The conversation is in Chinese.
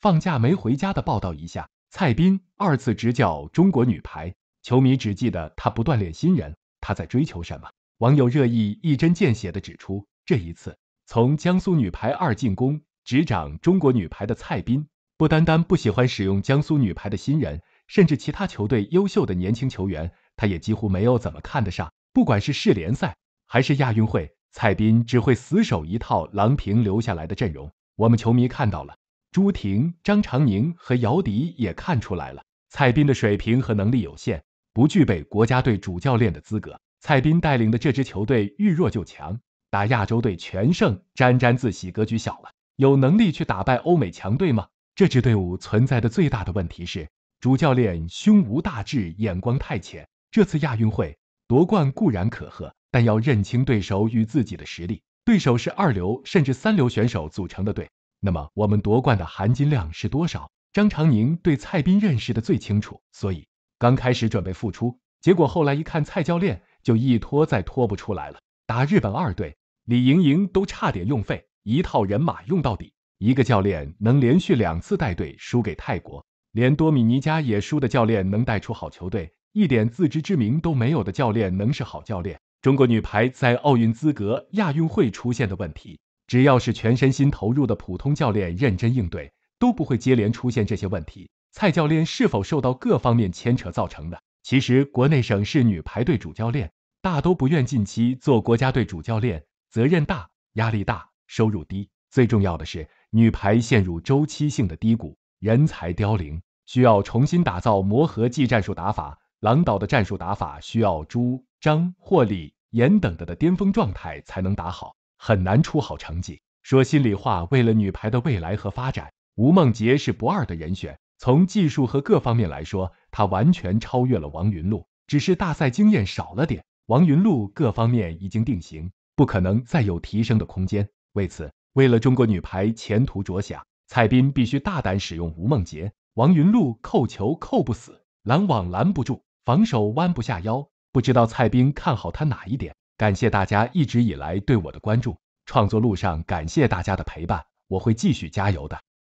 放假没回家的报道一下。蔡斌二次执教中国女排，球迷只记得他不锻炼新人，他在追求什么？网友热议一针见血的指出，这一次从江苏女排二进宫执掌中国女排的蔡斌，不单单不喜欢使用江苏女排的新人，甚至其他球队优秀的年轻球员，他也几乎没有怎么看得上。不管是世联赛还是亚运会，蔡斌只会死守一套郎平留下来的阵容。我们球迷看到了。朱婷、张常宁和姚笛也看出来了，蔡斌的水平和能力有限，不具备国家队主教练的资格。蔡斌带领的这支球队遇弱就强，打亚洲队全胜，沾沾自喜，格局小了。有能力去打败欧美强队吗？这支队伍存在的最大的问题是，主教练胸无大志，眼光太浅。这次亚运会夺冠固然可贺，但要认清对手与自己的实力。对手是二流甚至三流选手组成的队。那么我们夺冠的含金量是多少？张常宁对蔡斌认识的最清楚，所以刚开始准备复出，结果后来一看蔡教练，就一拖再拖不出来了。打日本二队，李盈莹都差点用废，一套人马用到底，一个教练能连续两次带队输给泰国，连多米尼加也输的教练能带出好球队，一点自知之明都没有的教练能是好教练？中国女排在奥运资格、亚运会出现的问题。只要是全身心投入的普通教练认真应对，都不会接连出现这些问题。蔡教练是否受到各方面牵扯造成的？其实，国内省市女排队主教练大都不愿近期做国家队主教练，责任大，压力大，收入低。最重要的是，女排陷入周期性的低谷，人才凋零，需要重新打造磨合技战术打法。郎导的战术打法需要朱、张、霍、李、严等的的巅峰状态才能打好。很难出好成绩。说心里话，为了女排的未来和发展，吴梦洁是不二的人选。从技术和各方面来说，她完全超越了王云璐，只是大赛经验少了点。王云璐各方面已经定型，不可能再有提升的空间。为此，为了中国女排前途着想，蔡斌必须大胆使用吴梦洁。王云璐扣球扣不死，拦网拦不住，防守弯不下腰。不知道蔡斌看好她哪一点？感谢大家一直以来对我的关注，创作路上感谢大家的陪伴，我会继续加油的。